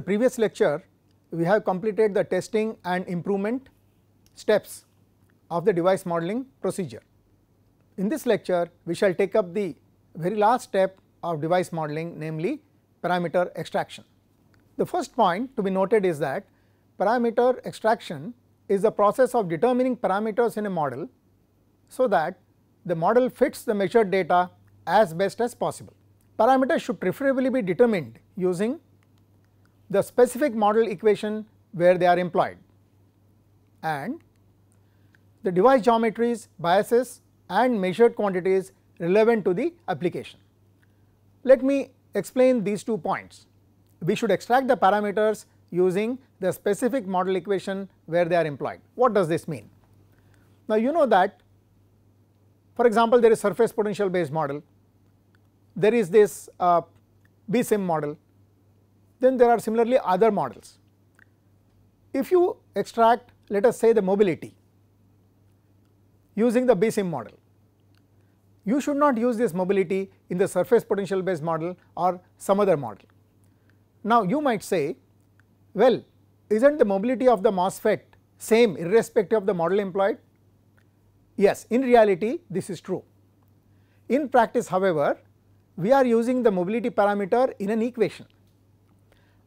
the previous lecture, we have completed the testing and improvement steps of the device modeling procedure. In this lecture, we shall take up the very last step of device modeling namely parameter extraction. The first point to be noted is that parameter extraction is the process of determining parameters in a model, so that the model fits the measured data as best as possible. Parameters should preferably be determined using the specific model equation where they are employed and the device geometries, biases and measured quantities relevant to the application. Let me explain these two points. We should extract the parameters using the specific model equation where they are employed. What does this mean? Now you know that for example, there is surface potential based model, there is this uh, BSIM model then there are similarly other models. If you extract let us say the mobility using the BSIM model, you should not use this mobility in the surface potential based model or some other model. Now you might say well is not the mobility of the MOSFET same irrespective of the model employed? Yes in reality this is true. In practice however, we are using the mobility parameter in an equation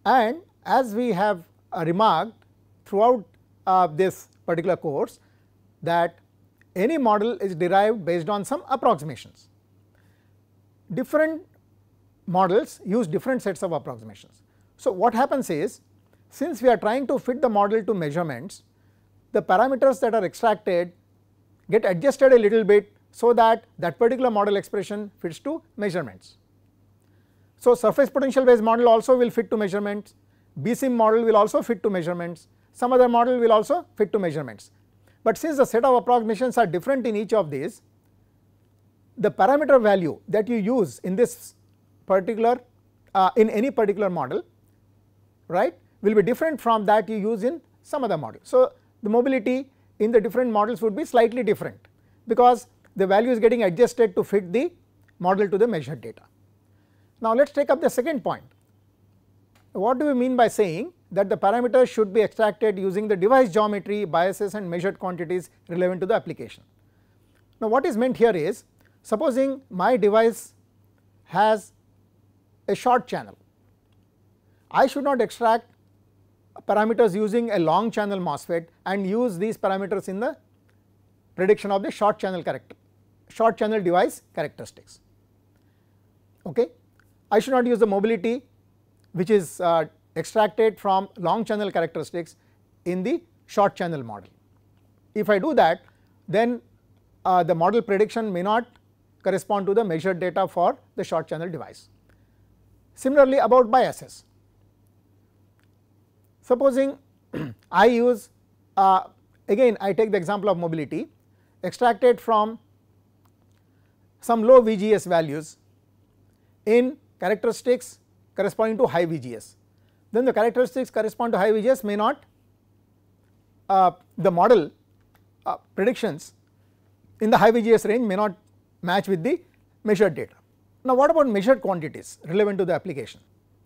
and as we have uh, remarked throughout uh, this particular course that any model is derived based on some approximations. Different models use different sets of approximations. So, what happens is since we are trying to fit the model to measurements, the parameters that are extracted get adjusted a little bit so that that particular model expression fits to measurements. So, surface potential based model also will fit to measurements, BSIM model will also fit to measurements, some other model will also fit to measurements. But since the set of approximations are different in each of these, the parameter value that you use in this particular uh, in any particular model right will be different from that you use in some other model. So, the mobility in the different models would be slightly different because the value is getting adjusted to fit the model to the measured data. Now let us take up the second point. What do we mean by saying that the parameters should be extracted using the device geometry, biases and measured quantities relevant to the application. Now what is meant here is supposing my device has a short channel, I should not extract parameters using a long channel MOSFET and use these parameters in the prediction of the short channel character, short channel device characteristics. Okay. I should not use the mobility which is uh, extracted from long channel characteristics in the short channel model. If I do that then uh, the model prediction may not correspond to the measured data for the short channel device. Similarly about biases, supposing I use uh, again I take the example of mobility extracted from some low VGS values in characteristics corresponding to high VGS. Then the characteristics correspond to high VGS may not uh, the model uh, predictions in the high VGS range may not match with the measured data. Now what about measured quantities relevant to the application?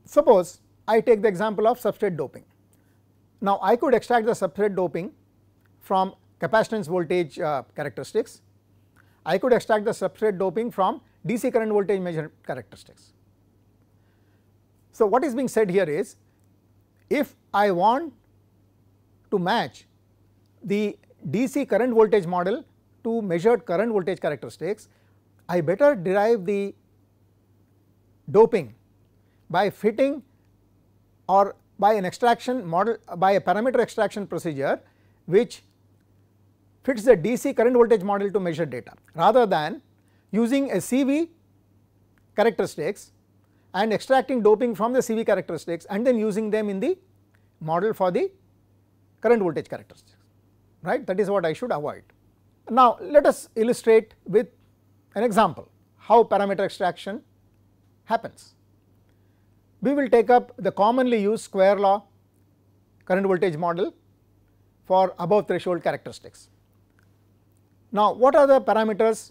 Suppose I take the example of substrate doping. Now I could extract the substrate doping from capacitance voltage uh, characteristics. I could extract the substrate doping from DC current voltage measure characteristics. So, what is being said here is if I want to match the DC current voltage model to measured current voltage characteristics, I better derive the doping by fitting or by an extraction model by a parameter extraction procedure which fits the DC current voltage model to measure data rather than using a CV characteristics and extracting doping from the CV characteristics and then using them in the model for the current voltage characteristics right that is what I should avoid. Now let us illustrate with an example how parameter extraction happens. We will take up the commonly used square law current voltage model for above threshold characteristics. Now what are the parameters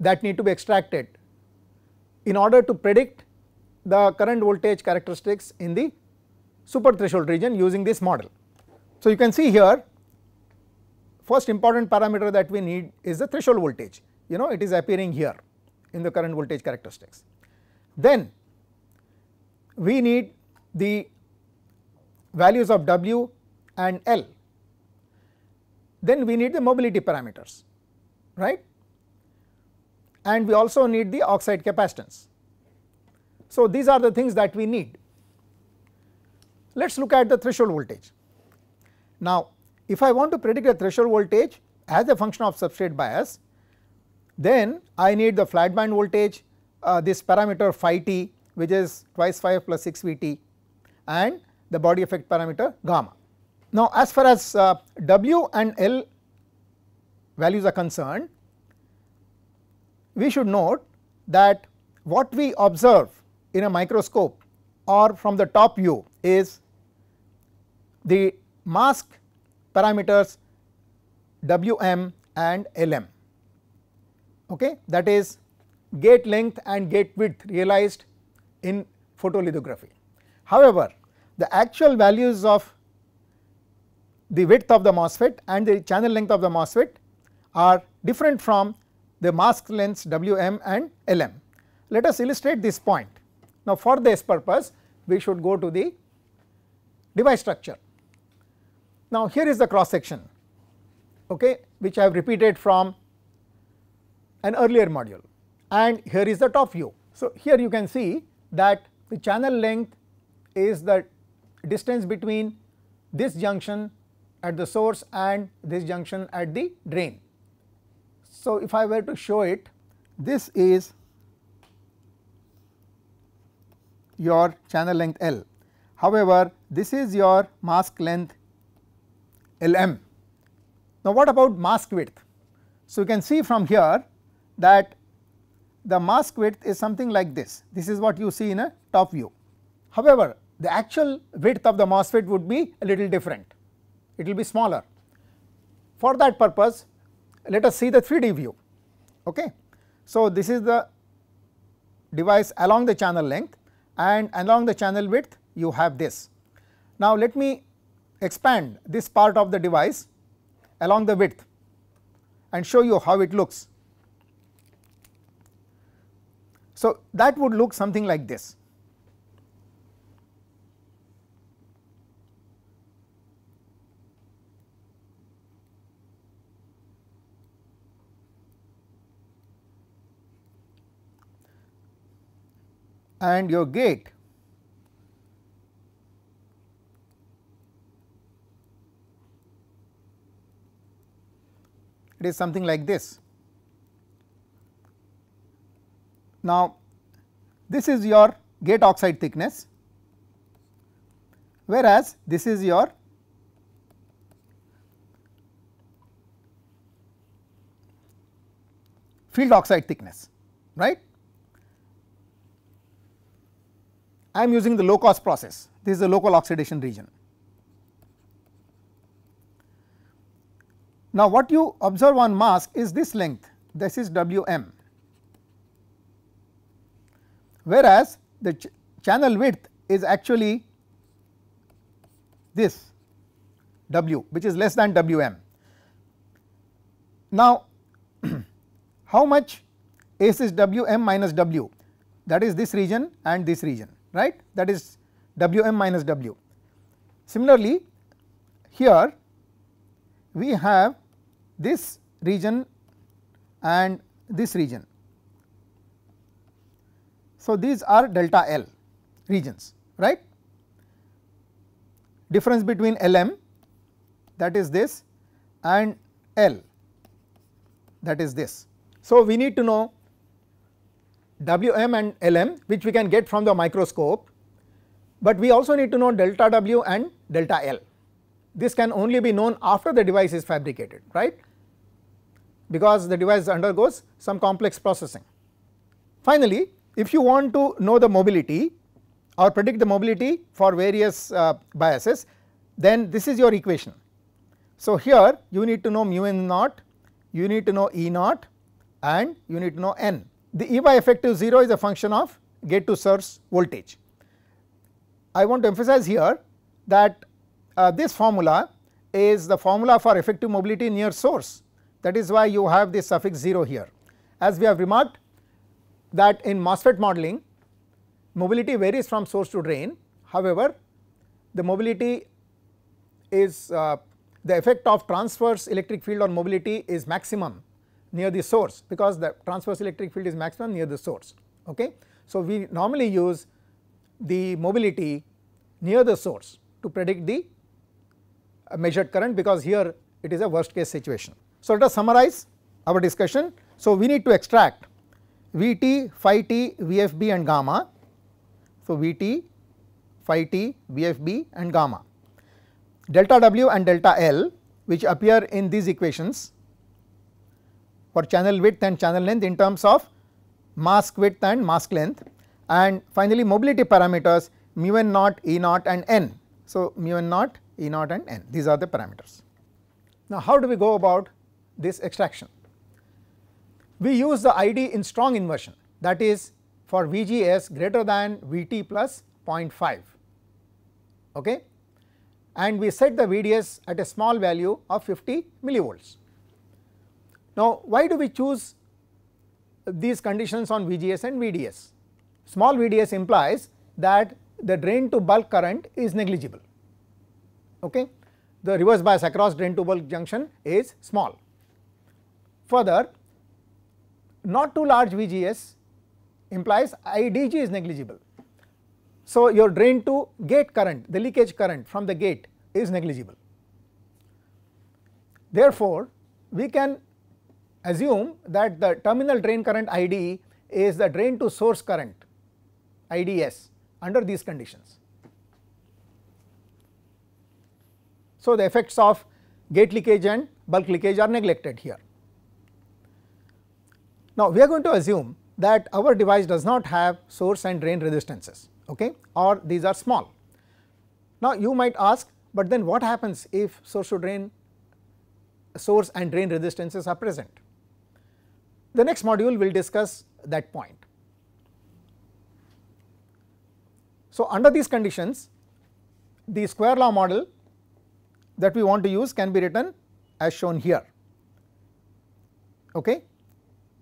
that need to be extracted in order to predict the current voltage characteristics in the super threshold region using this model. So you can see here first important parameter that we need is the threshold voltage you know it is appearing here in the current voltage characteristics. Then we need the values of W and L then we need the mobility parameters right and we also need the oxide capacitance so these are the things that we need. Let us look at the threshold voltage. Now if I want to predict the threshold voltage as a function of substrate bias, then I need the flat band voltage, uh, this parameter phi t which is twice f 6 Vt and the body effect parameter gamma. Now as far as uh, W and L values are concerned, we should note that what we observe in a microscope or from the top view is the mask parameters Wm and Lm okay that is gate length and gate width realized in photolithography. However, the actual values of the width of the MOSFET and the channel length of the MOSFET are different from the mask lengths Wm and Lm. Let us illustrate this point. Now for this purpose we should go to the device structure. Now here is the cross section okay which I have repeated from an earlier module and here is the top view. So here you can see that the channel length is the distance between this junction at the source and this junction at the drain. So if I were to show it this is your channel length L. However, this is your mask length Lm. Now, what about mask width? So, you can see from here that the mask width is something like this. This is what you see in a top view. However, the actual width of the MOSFET would be a little different, it will be smaller. For that purpose, let us see the 3D view. Okay. So, this is the device along the channel length and along the channel width you have this. Now let me expand this part of the device along the width and show you how it looks. So that would look something like this. and your gate it is something like this. Now, this is your gate oxide thickness whereas this is your field oxide thickness right. I am using the low cost process this is the local oxidation region. Now what you observe on mask is this length this is Wm whereas the ch channel width is actually this W which is less than Wm. Now how much S is Wm minus W that is this region and this region right that is Wm minus W. Similarly, here we have this region and this region. So, these are delta L regions right difference between Lm that is this and L that is this. So, we need to know Wm and Lm which we can get from the microscope, but we also need to know delta W and delta L. This can only be known after the device is fabricated right because the device undergoes some complex processing. Finally, if you want to know the mobility or predict the mobility for various uh, biases then this is your equation. So, here you need to know mu n naught, you need to know E naught and you need to know n the E by effective 0 is a function of gate to source voltage. I want to emphasize here that uh, this formula is the formula for effective mobility near source that is why you have this suffix 0 here. As we have remarked that in MOSFET modeling mobility varies from source to drain however the mobility is uh, the effect of transverse electric field on mobility is maximum near the source because the transverse electric field is maximum near the source. Okay. So, we normally use the mobility near the source to predict the uh, measured current because here it is a worst case situation. So, let us summarize our discussion. So, we need to extract Vt, phi t, Vfb and gamma. So, Vt, phi t, Vfb and gamma. Delta W and delta L which appear in these equations for channel width and channel length in terms of mask width and mask length and finally mobility parameters mu n naught e naught and n. So, mu n naught e naught and n these are the parameters. Now, how do we go about this extraction? We use the ID in strong inversion that is for VGS greater than VT plus 0.5 okay and we set the VDS at a small value of 50 millivolts. Now, why do we choose these conditions on VGS and VDS? Small VDS implies that the drain to bulk current is negligible. Okay? The reverse bias across drain to bulk junction is small. Further, not too large VGS implies IDG is negligible. So, your drain to gate current, the leakage current from the gate is negligible. Therefore, we can assume that the terminal drain current ID is the drain to source current IDS under these conditions. So, the effects of gate leakage and bulk leakage are neglected here. Now, we are going to assume that our device does not have source and drain resistances okay, or these are small. Now, you might ask but then what happens if source to drain source and drain resistances are present. The next module will discuss that point. So, under these conditions the square law model that we want to use can be written as shown here. Okay.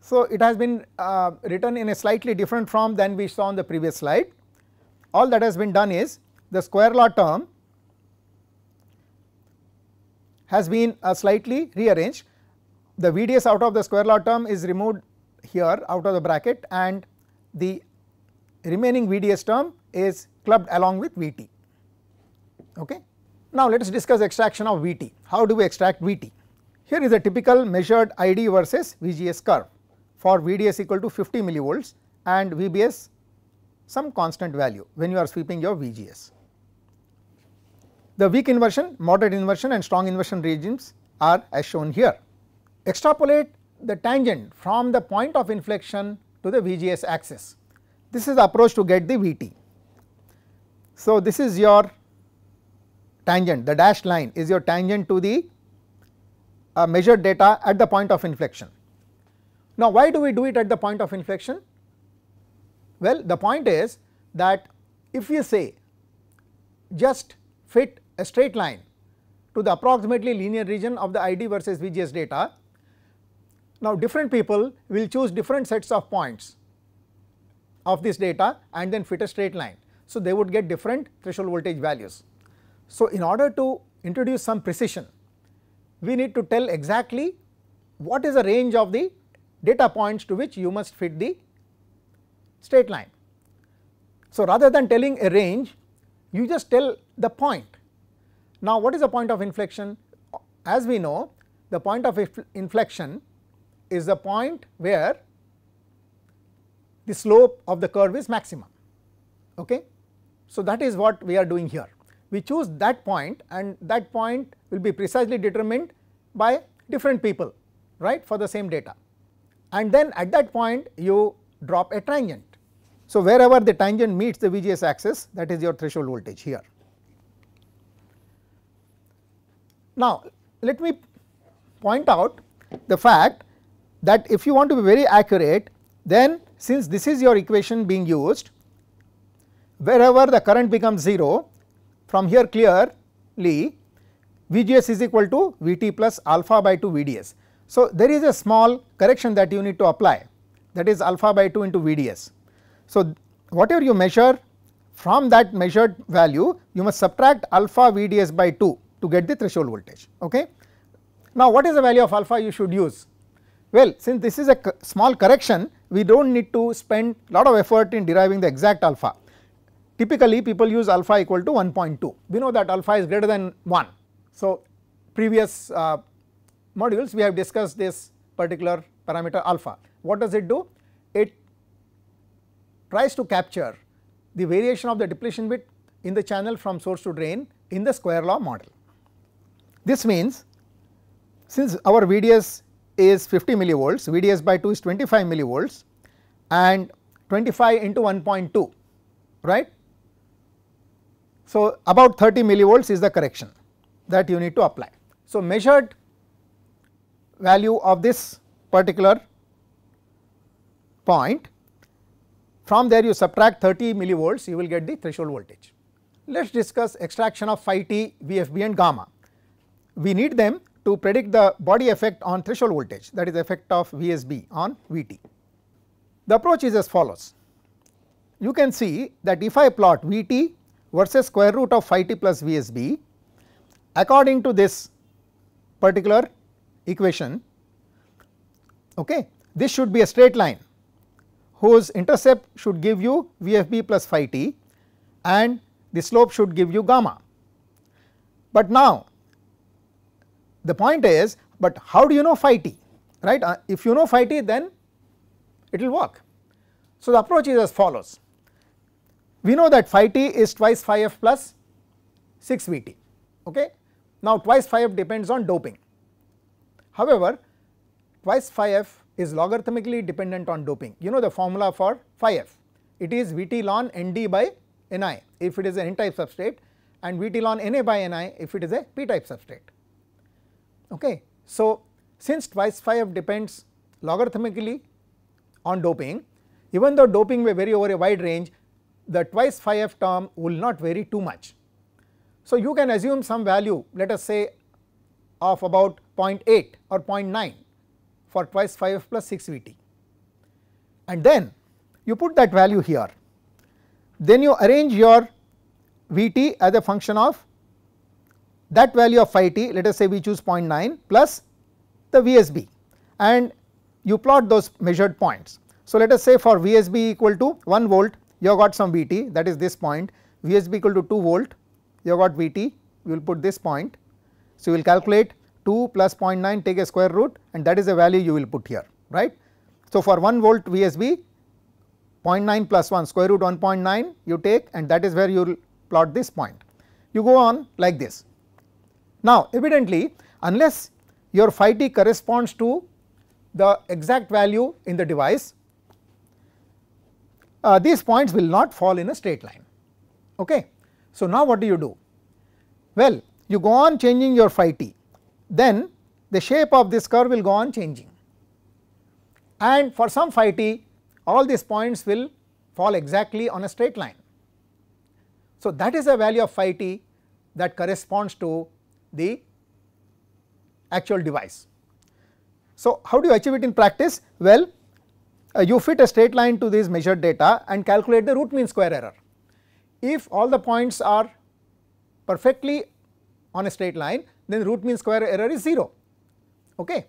So, it has been uh, written in a slightly different form than we saw on the previous slide. All that has been done is the square law term has been uh, slightly rearranged the VDS out of the square law term is removed here out of the bracket and the remaining VDS term is clubbed along with VT. Okay. Now let us discuss extraction of VT. How do we extract VT? Here is a typical measured ID versus VGS curve for VDS equal to 50 millivolts and VBS some constant value when you are sweeping your VGS. The weak inversion, moderate inversion and strong inversion regimes are as shown here extrapolate the tangent from the point of inflection to the VGS axis. This is the approach to get the VT. So, this is your tangent the dashed line is your tangent to the uh, measured data at the point of inflection. Now, why do we do it at the point of inflection? Well, the point is that if we say just fit a straight line to the approximately linear region of the ID versus VGS data now, different people will choose different sets of points of this data and then fit a straight line. So, they would get different threshold voltage values. So, in order to introduce some precision, we need to tell exactly what is the range of the data points to which you must fit the straight line. So, rather than telling a range, you just tell the point. Now, what is the point of inflection? As we know, the point of inflection is the point where the slope of the curve is maximum. Okay. So, that is what we are doing here. We choose that point and that point will be precisely determined by different people right for the same data and then at that point you drop a tangent. So, wherever the tangent meets the VGS axis that is your threshold voltage here. Now, let me point out the fact that if you want to be very accurate then since this is your equation being used wherever the current becomes 0 from here clearly VGS is equal to Vt plus alpha by 2 VDS. So, there is a small correction that you need to apply that is alpha by 2 into VDS. So, whatever you measure from that measured value you must subtract alpha VDS by 2 to get the threshold voltage. Okay. Now, what is the value of alpha you should use? Well, since this is a small correction, we do not need to spend lot of effort in deriving the exact alpha. Typically, people use alpha equal to 1.2. We know that alpha is greater than 1. So, previous uh, modules we have discussed this particular parameter alpha. What does it do? It tries to capture the variation of the depletion bit in the channel from source to drain in the square law model. This means since our VDS is 50 millivolts, VDS by 2 is 25 millivolts and 25 into 1.2 right. So, about 30 millivolts is the correction that you need to apply. So, measured value of this particular point from there you subtract 30 millivolts you will get the threshold voltage. Let us discuss extraction of phi t, VFB and gamma. We need them to predict the body effect on threshold voltage that is effect of VSB on VT. The approach is as follows. You can see that if I plot VT versus square root of phi t plus VSB according to this particular equation okay this should be a straight line whose intercept should give you VFB plus phi t and the slope should give you gamma. But now the point is but how do you know phi t right uh, if you know phi t then it will work. So the approach is as follows we know that phi t is twice phi f plus 6 v t okay. Now twice phi f depends on doping however twice phi f is logarithmically dependent on doping you know the formula for phi f it is Vt ln Nd by Ni if it is an n type substrate and Vt ln Na by Ni if it is a p type substrate. Okay. So, since twice 5 depends logarithmically on doping even though doping may vary over a wide range the twice phi f term will not vary too much. So, you can assume some value let us say of about 0.8 or 0.9 for twice phi f plus 6 Vt and then you put that value here then you arrange your Vt as a function of that value of phi t let us say we choose 0.9 plus the VSB and you plot those measured points. So, let us say for VSB equal to 1 volt you have got some VT that is this point VSB equal to 2 volt you have got VT you will put this point. So, you will calculate 2 plus 0.9 take a square root and that is the value you will put here right. So, for 1 volt VSB 0.9 plus 1 square root 1.9 you take and that is where you will plot this point. You go on like this now evidently unless your phi t corresponds to the exact value in the device uh, these points will not fall in a straight line okay. So now what do you do? Well you go on changing your phi t then the shape of this curve will go on changing and for some phi t all these points will fall exactly on a straight line. So that is a value of phi t that corresponds to the actual device. So, how do you achieve it in practice? Well, uh, you fit a straight line to these measured data and calculate the root mean square error. If all the points are perfectly on a straight line then root mean square error is 0 okay.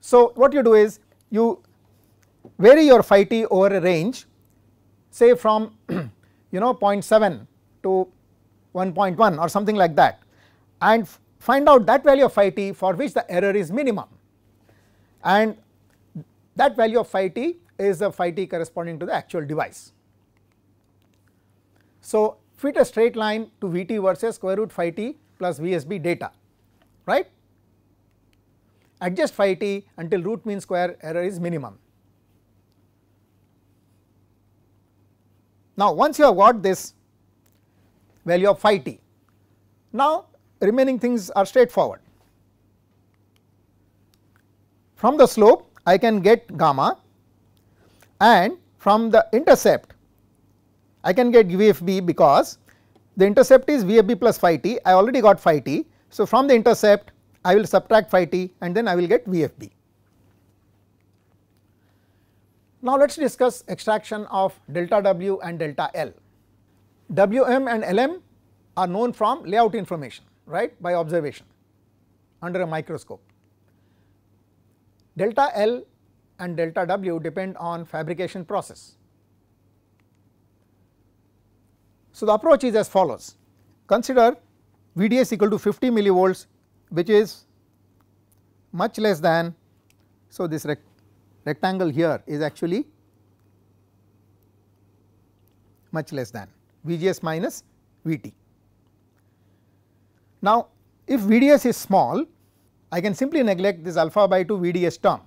So what you do is you vary your phi t over a range say from you know 0.7 to 1.1 or something like that and find out that value of phi t for which the error is minimum and that value of phi t is the phi t corresponding to the actual device. So, fit a straight line to V t versus square root phi t plus VSB data right adjust phi t until root mean square error is minimum. Now, once you have got this value of phi t, now remaining things are straightforward. From the slope I can get gamma and from the intercept I can get VFB because the intercept is VFB plus phi t I already got phi t. So, from the intercept I will subtract phi t and then I will get VFB. Now, let us discuss extraction of delta W and delta L. Wm and Lm are known from layout information right by observation under a microscope. Delta L and delta W depend on fabrication process. So, the approach is as follows consider VDS equal to 50 millivolts which is much less than so this rectangle here is actually much less than VGS minus VT. Now, if VDS is small, I can simply neglect this alpha by 2 VDS term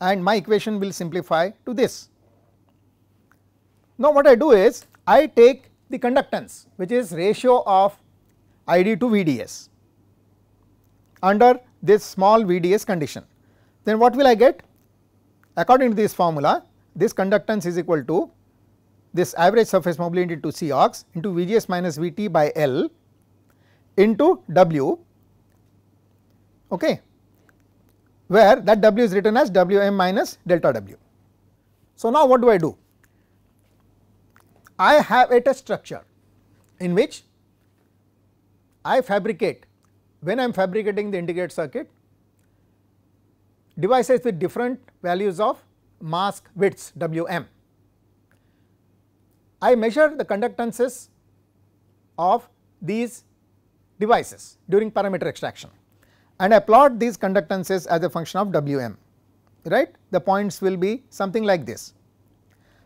and my equation will simplify to this. Now, what I do is I take the conductance which is ratio of ID to VDS under this small VDS condition. Then what will I get? According to this formula, this conductance is equal to this average surface mobility into C ox into Vgs minus Vt by L into W okay where that W is written as Wm minus delta W. So now what do I do? I have a test structure in which I fabricate when I am fabricating the integrated circuit devices with different values of mask widths Wm I measure the conductances of these devices during parameter extraction and I plot these conductances as a function of Wm right the points will be something like this.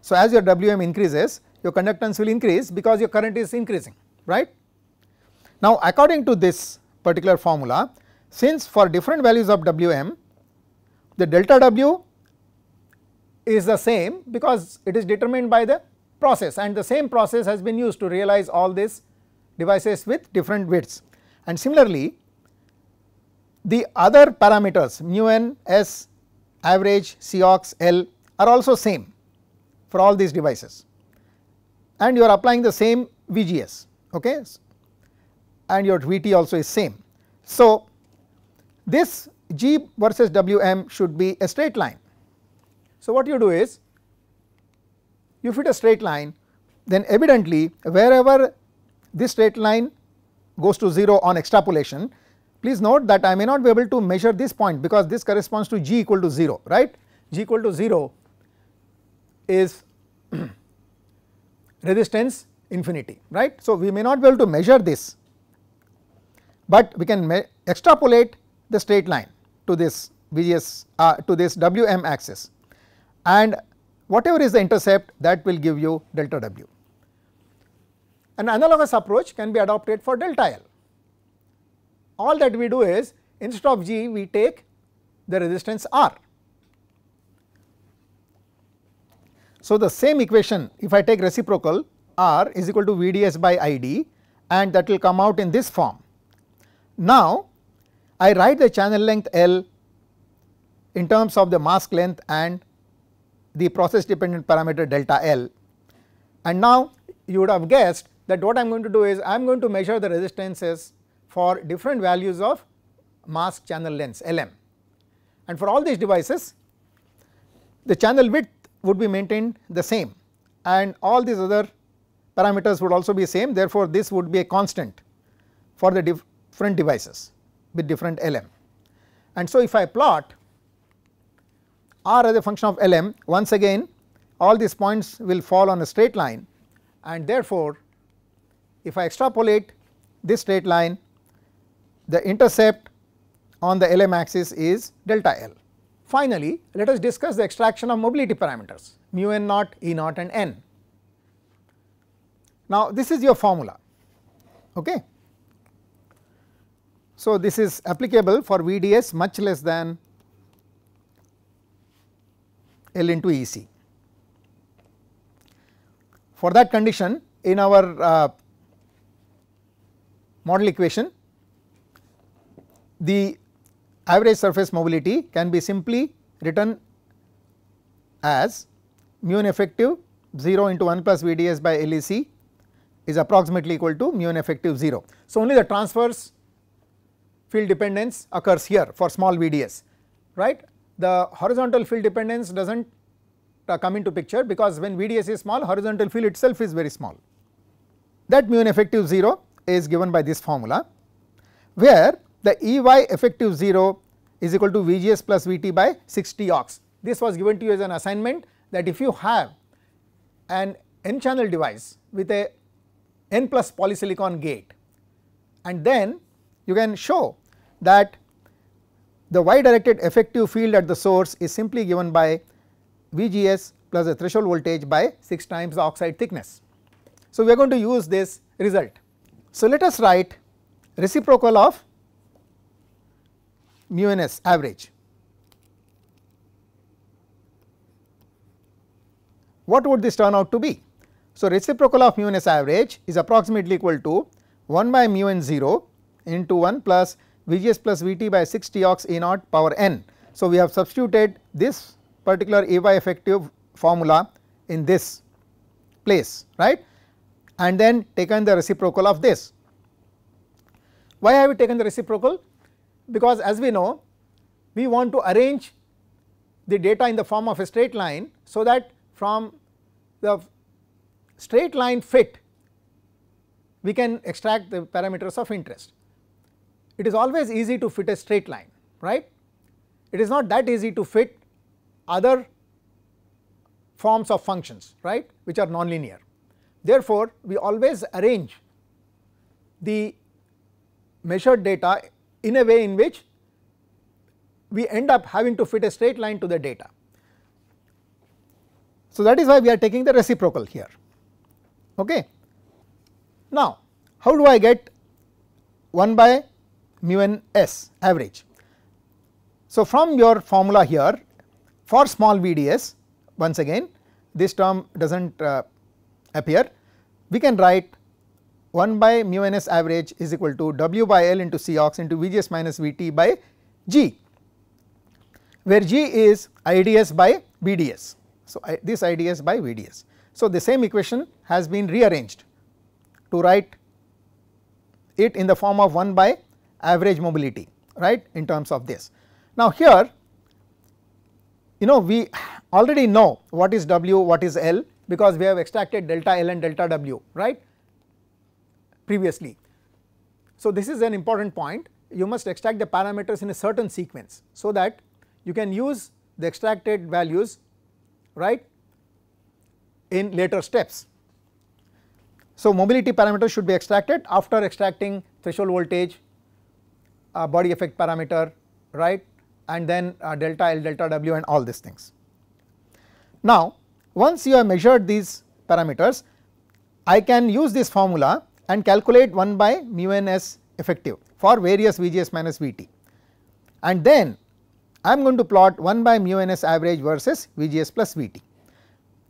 So, as your Wm increases your conductance will increase because your current is increasing right. Now according to this particular formula since for different values of Wm the delta W is the same because it is determined by the process and the same process has been used to realize all these devices with different widths. And similarly, the other parameters mu n, s, average, cox, l are also same for all these devices and you are applying the same VGS okay and your VT also is same. So, this G versus Wm should be a straight line. So, what you do is you fit a straight line then evidently wherever this straight line goes to 0 on extrapolation please note that I may not be able to measure this point because this corresponds to g equal to 0 right g equal to 0 is resistance infinity right. So, we may not be able to measure this but we can extrapolate the straight line to this VGS uh, to this Wm axis and whatever is the intercept that will give you delta W. An analogous approach can be adopted for delta L. All that we do is instead of G we take the resistance R. So, the same equation if I take reciprocal R is equal to VDS by ID and that will come out in this form. Now, I write the channel length L in terms of the mask length and the process dependent parameter delta L. And now you would have guessed that what I am going to do is I am going to measure the resistances for different values of mask channel length LM. And for all these devices the channel width would be maintained the same and all these other parameters would also be same therefore this would be a constant for the different devices with different LM. And so if I plot r as a function of Lm once again all these points will fall on a straight line and therefore if I extrapolate this straight line the intercept on the Lm axis is delta L. Finally, let us discuss the extraction of mobility parameters mu n naught, E naught and n. Now this is your formula okay. So this is applicable for VDS much less than L into EC. For that condition in our uh, model equation, the average surface mobility can be simply written as mu n effective 0 into 1 plus VDS by LEC is approximately equal to mu n effective 0. So, only the transverse field dependence occurs here for small VDS right the horizontal field dependence does not uh, come into picture because when VDS is small horizontal field itself is very small. That mu n effective 0 is given by this formula where the EY effective 0 is equal to VGS plus VT by 60 aux. This was given to you as an assignment that if you have an n channel device with a n plus polysilicon gate and then you can show that the y directed effective field at the source is simply given by VGS plus the threshold voltage by 6 times the oxide thickness. So, we are going to use this result. So, let us write reciprocal of mu n s average. What would this turn out to be? So, reciprocal of mu n s average is approximately equal to 1 by mu n 0 into 1 plus Vgs plus Vt by 6 Tox E naught power n. So, we have substituted this particular by effective formula in this place right and then taken the reciprocal of this. Why have we taken the reciprocal? Because as we know we want to arrange the data in the form of a straight line so that from the straight line fit we can extract the parameters of interest it is always easy to fit a straight line, right. It is not that easy to fit other forms of functions, right, which are nonlinear. Therefore, we always arrange the measured data in a way in which we end up having to fit a straight line to the data. So, that is why we are taking the reciprocal here. Okay. Now, how do I get 1 by mu n s average. So, from your formula here for small VDS once again this term does not uh, appear we can write 1 by mu n s average is equal to W by L into C ox into VGS minus VT by G where G is IDS by VDS. So, I, this IDS by VDS. So, the same equation has been rearranged to write it in the form of 1 by average mobility right in terms of this. Now here you know we already know what is W what is L because we have extracted delta L and delta W right previously. So this is an important point you must extract the parameters in a certain sequence so that you can use the extracted values right in later steps. So mobility parameters should be extracted after extracting threshold voltage uh, body effect parameter right and then uh, delta L delta W and all these things. Now once you have measured these parameters I can use this formula and calculate 1 by mu n s effective for various VGS minus VT and then I am going to plot 1 by mu n s average versus VGS plus VT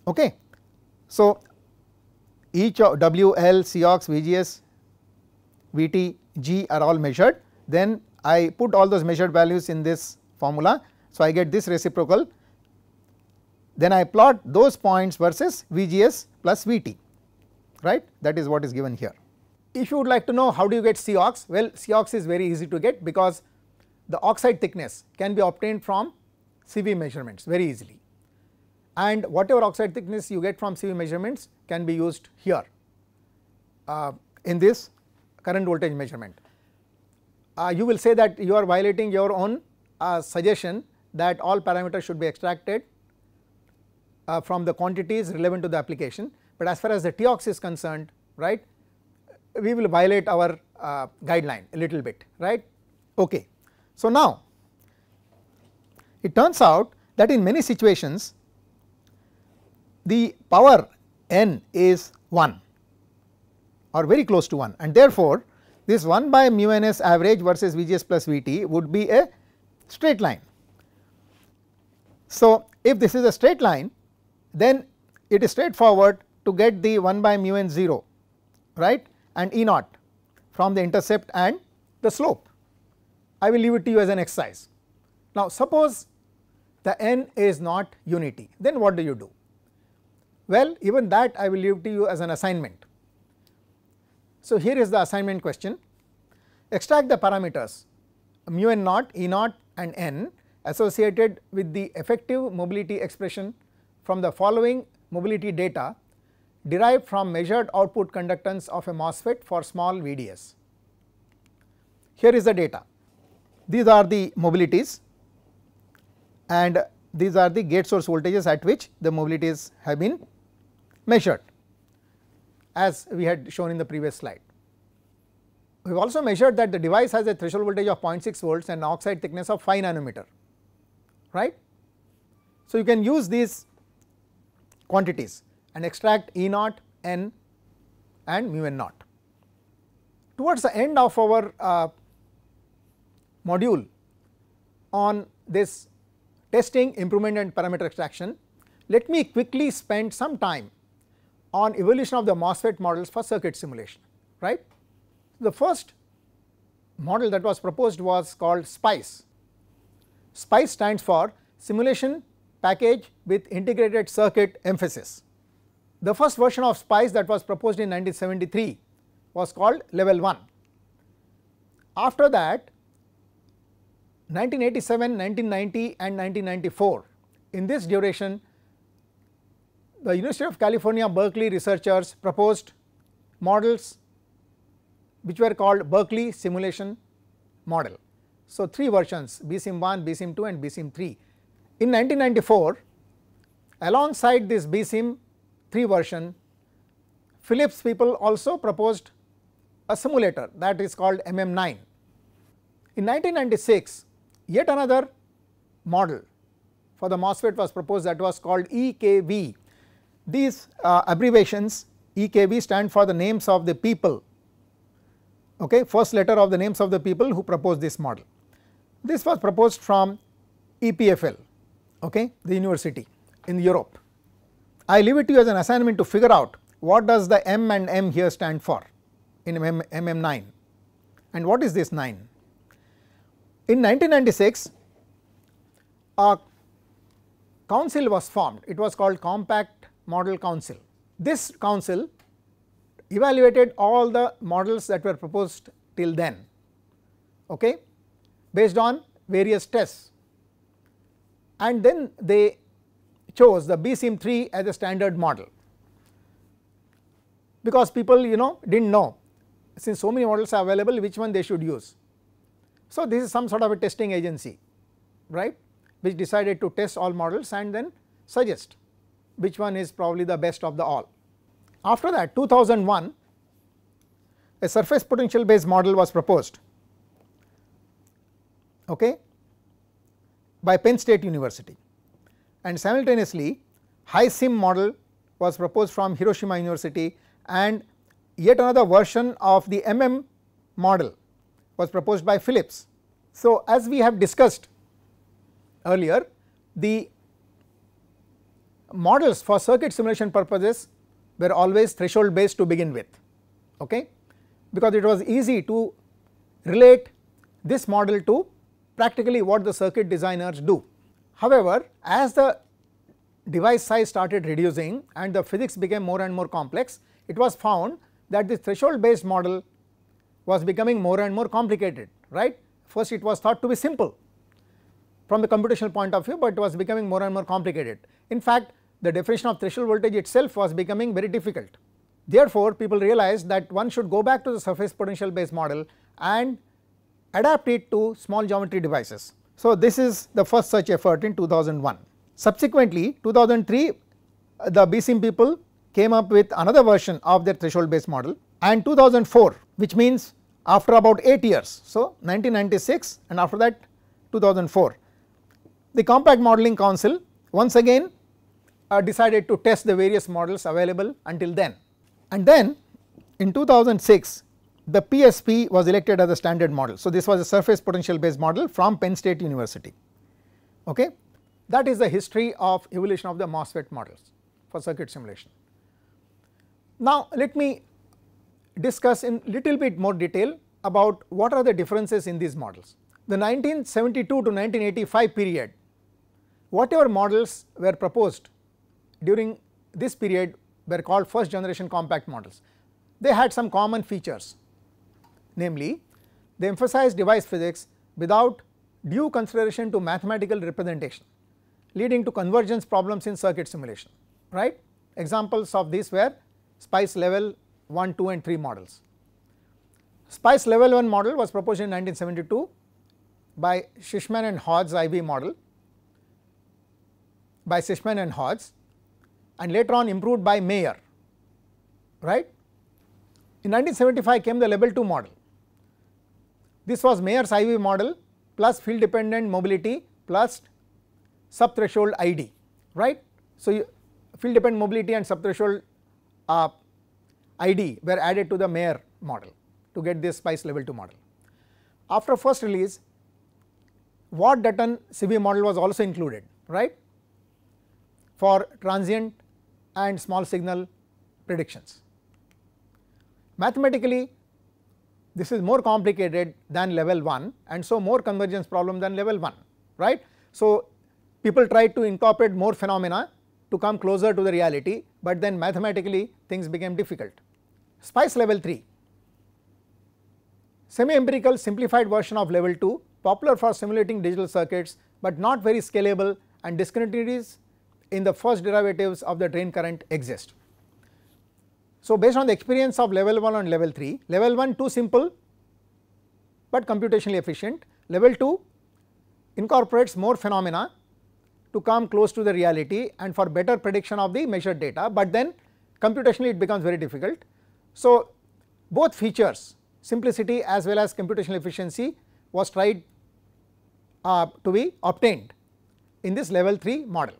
okay. So each of WL, COX, VGS, VT, G are all measured then I put all those measured values in this formula. So, I get this reciprocal then I plot those points versus VGS plus VT right that is what is given here. If you would like to know how do you get COX well COX is very easy to get because the oxide thickness can be obtained from CV measurements very easily and whatever oxide thickness you get from CV measurements can be used here uh, in this current voltage measurement uh, you will say that you are violating your own uh, suggestion that all parameters should be extracted uh, from the quantities relevant to the application. But as far as the TOX is concerned right we will violate our uh, guideline a little bit right okay. So now it turns out that in many situations the power n is 1 or very close to 1 and therefore this 1 by mu n s average versus V g s plus V t would be a straight line. So, if this is a straight line then it is straightforward to get the 1 by mu n 0 right and E naught from the intercept and the slope. I will leave it to you as an exercise. Now, suppose the n is not unity then what do you do? Well, even that I will leave to you as an assignment. So, here is the assignment question extract the parameters mu n naught, E naught and n associated with the effective mobility expression from the following mobility data derived from measured output conductance of a MOSFET for small VDS. Here is the data. These are the mobilities and these are the gate source voltages at which the mobilities have been measured as we had shown in the previous slide. We have also measured that the device has a threshold voltage of 0.6 volts and an oxide thickness of 5 nanometer right. So, you can use these quantities and extract E naught, N and mu n naught. Towards the end of our uh, module on this testing, improvement and parameter extraction, let me quickly spend some time on evolution of the MOSFET models for circuit simulation, right. The first model that was proposed was called SPICE. SPICE stands for Simulation Package with Integrated Circuit Emphasis. The first version of SPICE that was proposed in 1973 was called level 1. After that 1987, 1990 and 1994 in this duration the University of California Berkeley researchers proposed models which were called Berkeley simulation model. So, three versions BSIM 1, BSIM 2 and BSIM 3. In 1994 alongside this BSIM 3 version Philips people also proposed a simulator that is called MM9. In 1996 yet another model for the MOSFET was proposed that was called EKV these uh, abbreviations EKB stand for the names of the people okay first letter of the names of the people who proposed this model. This was proposed from EPFL okay the university in Europe. I leave it to you as an assignment to figure out what does the M and M here stand for in MM9 and what is this 9. In 1996 a council was formed it was called Compact model council. This council evaluated all the models that were proposed till then okay, based on various tests and then they chose the BSIM 3 as a standard model because people you know did not know since so many models are available which one they should use. So, this is some sort of a testing agency right which decided to test all models and then suggest which one is probably the best of the all. After that 2001 a surface potential based model was proposed okay by Penn State University and simultaneously high sim model was proposed from Hiroshima University and yet another version of the MM model was proposed by Phillips. So as we have discussed earlier the models for circuit simulation purposes were always threshold based to begin with okay because it was easy to relate this model to practically what the circuit designers do. However, as the device size started reducing and the physics became more and more complex, it was found that the threshold based model was becoming more and more complicated right. First it was thought to be simple from the computational point of view, but it was becoming more and more complicated. In fact, the definition of threshold voltage itself was becoming very difficult. Therefore, people realized that one should go back to the surface potential based model and adapt it to small geometry devices. So, this is the first such effort in 2001. Subsequently, 2003 the B. C. M. people came up with another version of their threshold based model and 2004 which means after about 8 years. So, 1996 and after that 2004 the Compact Modeling Council once again uh, decided to test the various models available until then. And then in 2006 the PSP was elected as a standard model. So, this was a surface potential based model from Penn State University. Okay. That is the history of evolution of the MOSFET models for circuit simulation. Now, let me discuss in little bit more detail about what are the differences in these models. The 1972 to 1985 period Whatever models were proposed during this period were called first generation compact models. They had some common features namely they emphasized device physics without due consideration to mathematical representation leading to convergence problems in circuit simulation right. Examples of these were SPICE level 1, 2 and 3 models. SPICE level 1 model was proposed in 1972 by Shishman and Hodge IB model by Sishman and Hodge and later on improved by Mayer, right. In 1975 came the level 2 model. This was Mayer's IV model plus field dependent mobility plus subthreshold ID, right. So, you, field dependent mobility and subthreshold uh, ID were added to the Mayer model to get this Spice level 2 model. After first release, Watt Dutton CV model was also included, right for transient and small signal predictions. Mathematically this is more complicated than level 1 and so more convergence problem than level 1 right. So people tried to incorporate more phenomena to come closer to the reality but then mathematically things became difficult. SPICE level 3 semi empirical simplified version of level 2 popular for simulating digital circuits but not very scalable and discontinuities in the first derivatives of the drain current exist. So, based on the experience of level 1 and level 3, level 1 too simple but computationally efficient, level 2 incorporates more phenomena to come close to the reality and for better prediction of the measured data, but then computationally it becomes very difficult. So, both features simplicity as well as computational efficiency was tried uh, to be obtained in this level 3 model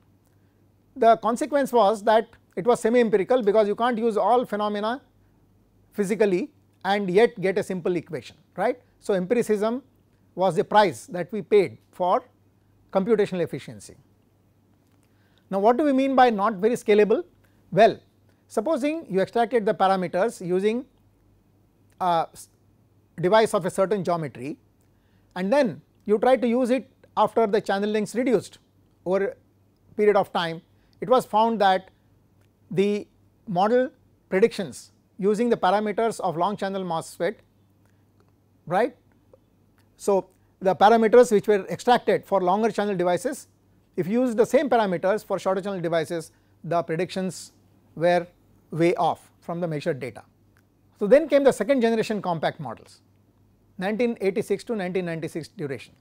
the consequence was that it was semi empirical because you can't use all phenomena physically and yet get a simple equation right. So, empiricism was the price that we paid for computational efficiency. Now, what do we mean by not very scalable? Well, supposing you extracted the parameters using a device of a certain geometry and then you try to use it after the channel lengths reduced over a period of time it was found that the model predictions using the parameters of long channel MOSFET right. So, the parameters which were extracted for longer channel devices if you use the same parameters for shorter channel devices the predictions were way off from the measured data. So, then came the second generation compact models 1986 to 1996 duration.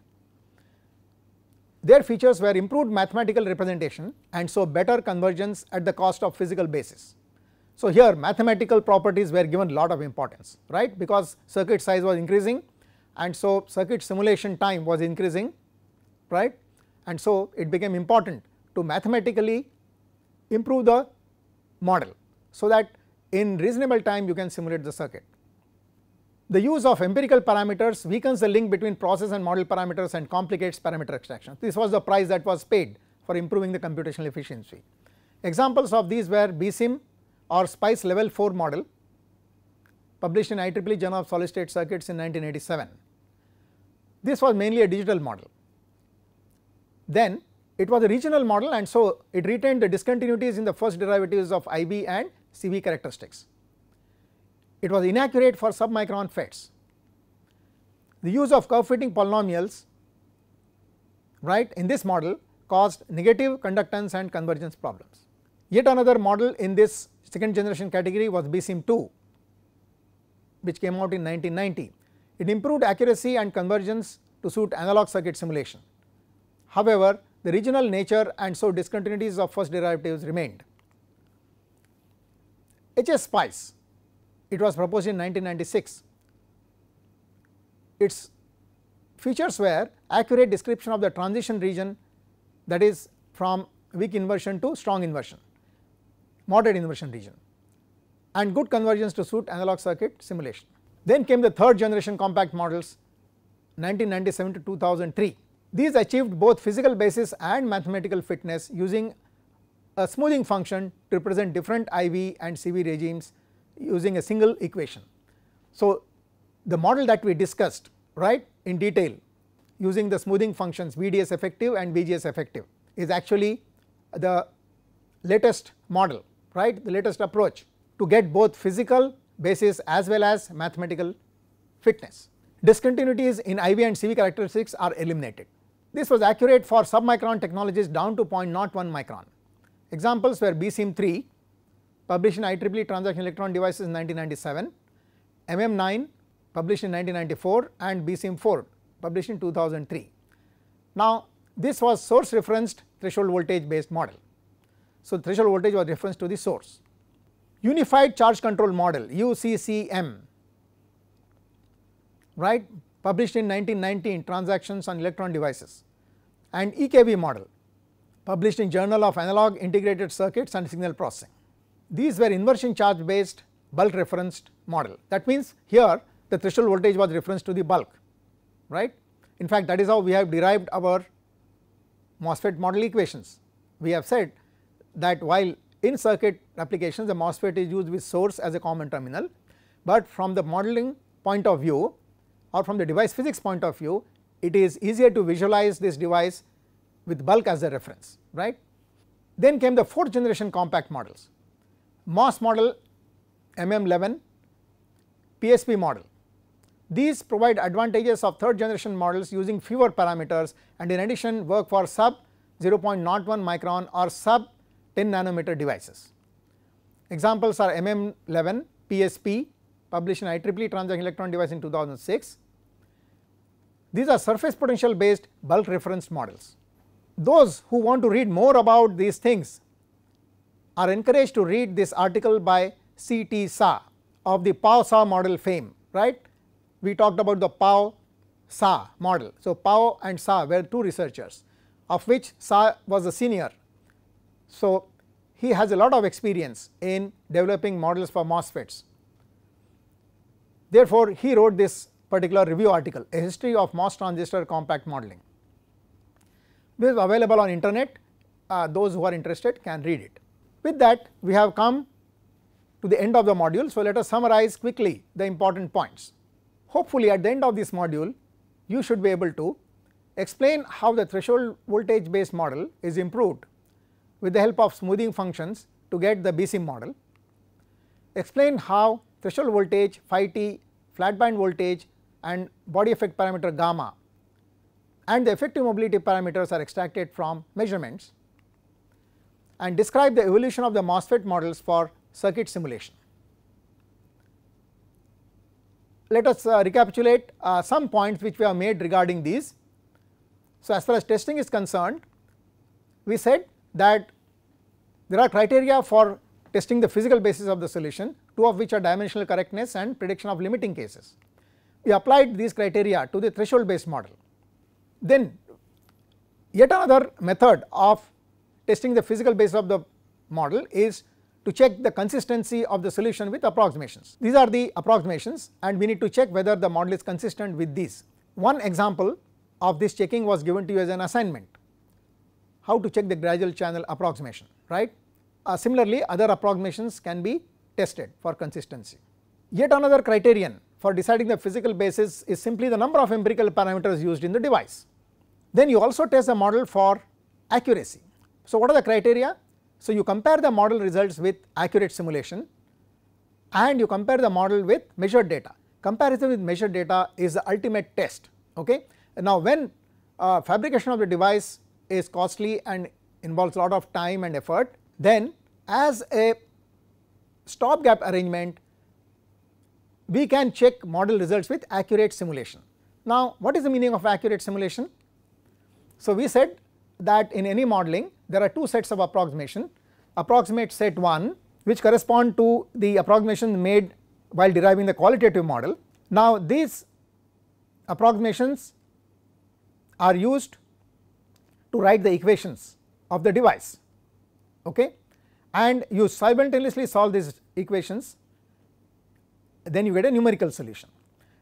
Their features were improved mathematical representation and so better convergence at the cost of physical basis. So here mathematical properties were given lot of importance right because circuit size was increasing and so circuit simulation time was increasing right and so it became important to mathematically improve the model so that in reasonable time you can simulate the circuit. The use of empirical parameters weakens the link between process and model parameters and complicates parameter extraction. This was the price that was paid for improving the computational efficiency. Examples of these were BSIM or SPICE level 4 model published in IEEE Journal of Solid State Circuits in 1987. This was mainly a digital model. Then it was a regional model and so it retained the discontinuities in the first derivatives of IB and CV characteristics it was inaccurate for submicron FETs. The use of curve fitting polynomials right in this model caused negative conductance and convergence problems. Yet another model in this second generation category was BSIM2 which came out in 1990. It improved accuracy and convergence to suit analog circuit simulation. However, the regional nature and so discontinuities of first derivatives remained. HSPICE it was proposed in 1996. Its features were accurate description of the transition region that is from weak inversion to strong inversion, moderate inversion region and good convergence to suit analog circuit simulation. Then came the third generation compact models 1997 to 2003. These achieved both physical basis and mathematical fitness using a smoothing function to represent different IV and CV regimes using a single equation. So, the model that we discussed right in detail using the smoothing functions VDS effective and VGS effective is actually the latest model right the latest approach to get both physical basis as well as mathematical fitness. Discontinuities in IV and CV characteristics are eliminated. This was accurate for submicron technologies down to 0.01 micron. Examples were BSIM 3 published in IEEE Transaction Electron Devices in 1997, MM9 published in 1994 and bcm 4 published in 2003. Now this was source referenced threshold voltage based model. So threshold voltage was referenced to the source. Unified charge control model UCCM right published in 1919 transactions on electron devices and EKB model published in Journal of Analog Integrated Circuits and Signal Processing these were inversion charge based bulk referenced model. That means here the threshold voltage was referenced to the bulk, right. In fact, that is how we have derived our MOSFET model equations. We have said that while in circuit applications the MOSFET is used with source as a common terminal, but from the modeling point of view or from the device physics point of view it is easier to visualize this device with bulk as a reference right. Then came the fourth generation compact models MOS model, MM11, PSP model. These provide advantages of third generation models using fewer parameters and in addition work for sub 0.01 micron or sub 10 nanometer devices. Examples are MM11, PSP published in IEEE transaction electron device in 2006. These are surface potential based bulk reference models. Those who want to read more about these things are encouraged to read this article by C.T. Sa of the Pao Sa model fame, right. We talked about the Pao Sa model. So, Pao and Sa were two researchers of which Sa was a senior. So, he has a lot of experience in developing models for MOSFETs. Therefore, he wrote this particular review article a history of MOS transistor compact modeling. This is available on internet uh, those who are interested can read it. With that we have come to the end of the module. So, let us summarize quickly the important points. Hopefully at the end of this module you should be able to explain how the threshold voltage based model is improved with the help of smoothing functions to get the BC model. Explain how threshold voltage phi t, flat band voltage and body effect parameter gamma and the effective mobility parameters are extracted from measurements and describe the evolution of the MOSFET models for circuit simulation. Let us uh, recapitulate uh, some points which we have made regarding these. So, as far as testing is concerned, we said that there are criteria for testing the physical basis of the solution, two of which are dimensional correctness and prediction of limiting cases. We applied these criteria to the threshold based model. Then yet another method of testing the physical basis of the model is to check the consistency of the solution with approximations. These are the approximations and we need to check whether the model is consistent with these. One example of this checking was given to you as an assignment, how to check the gradual channel approximation, right. Uh, similarly, other approximations can be tested for consistency. Yet another criterion for deciding the physical basis is simply the number of empirical parameters used in the device. Then you also test the model for accuracy so, what are the criteria? So, you compare the model results with accurate simulation and you compare the model with measured data. Comparison with measured data is the ultimate test. Okay? Now, when uh, fabrication of the device is costly and involves a lot of time and effort, then as a stopgap arrangement, we can check model results with accurate simulation. Now, what is the meaning of accurate simulation? So, we said that in any modeling there are two sets of approximation approximate set 1 which correspond to the approximation made while deriving the qualitative model. Now these approximations are used to write the equations of the device okay and you simultaneously solve these equations then you get a numerical solution.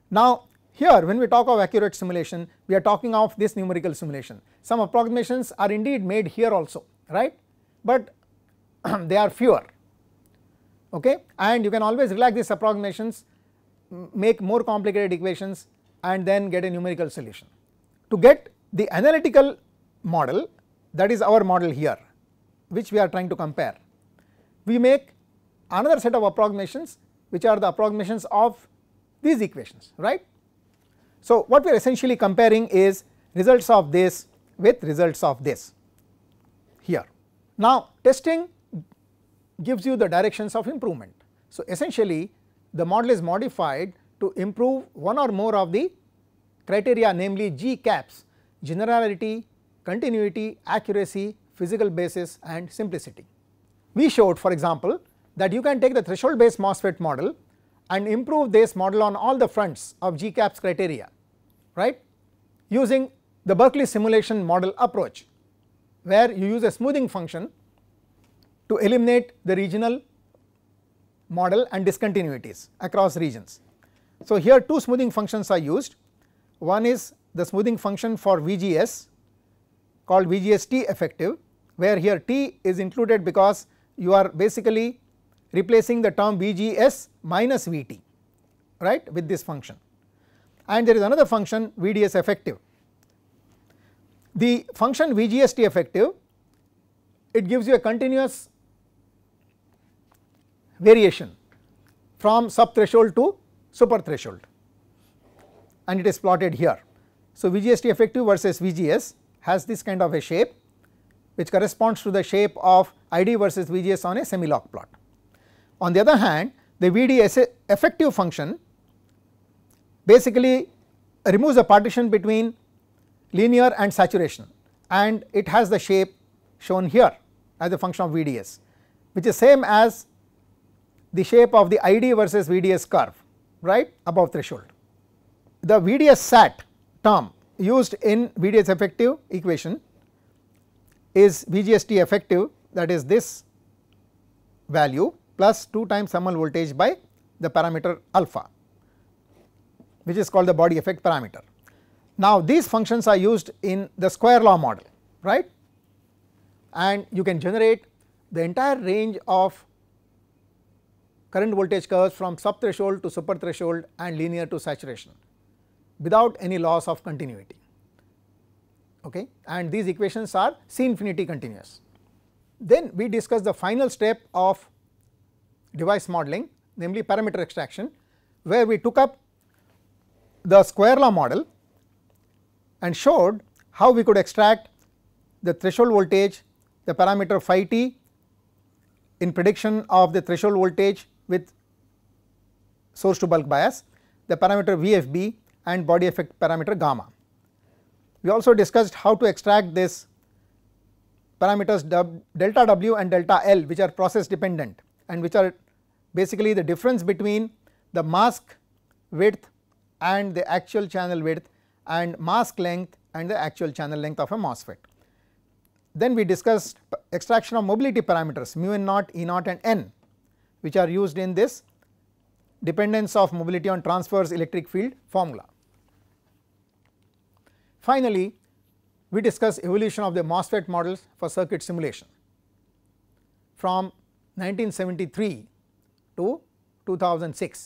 Now here when we talk of accurate simulation, we are talking of this numerical simulation. Some approximations are indeed made here also, right, but they are fewer okay and you can always relax these approximations, make more complicated equations and then get a numerical solution. To get the analytical model that is our model here which we are trying to compare, we make another set of approximations which are the approximations of these equations right. So what we are essentially comparing is results of this with results of this here. Now testing gives you the directions of improvement. So essentially the model is modified to improve one or more of the criteria namely G caps generality, continuity, accuracy, physical basis and simplicity. We showed for example that you can take the threshold based MOSFET model and improve this model on all the fronts of G caps criteria right using the Berkeley simulation model approach where you use a smoothing function to eliminate the regional model and discontinuities across regions. So, here two smoothing functions are used one is the smoothing function for VGS called VGST effective where here T is included because you are basically replacing the term VGS minus VT right with this function and there is another function VDS effective. The function VGST effective it gives you a continuous variation from sub threshold to super threshold and it is plotted here. So, VGST effective versus VGS has this kind of a shape which corresponds to the shape of ID versus VGS on a semi log plot. On the other hand the VDS effective function basically removes the partition between linear and saturation and it has the shape shown here as a function of VDS which is same as the shape of the ID versus VDS curve right above threshold. The VDS sat term used in VDS effective equation is VGST effective that is this value plus 2 times thermal voltage by the parameter alpha which is called the body effect parameter. Now these functions are used in the square law model right and you can generate the entire range of current voltage curves from sub threshold to super threshold and linear to saturation without any loss of continuity okay and these equations are C infinity continuous. Then we discuss the final step of device modeling namely parameter extraction where we took up the square law model and showed how we could extract the threshold voltage, the parameter phi t in prediction of the threshold voltage with source to bulk bias, the parameter VFB and body effect parameter gamma. We also discussed how to extract this parameters delta W and delta L which are process dependent and which are basically the difference between the mask width and the actual channel width and mask length and the actual channel length of a MOSFET. Then we discussed extraction of mobility parameters mu n naught, E naught and n which are used in this dependence of mobility on transverse electric field formula. Finally, we discuss evolution of the MOSFET models for circuit simulation from 1973 to 2006.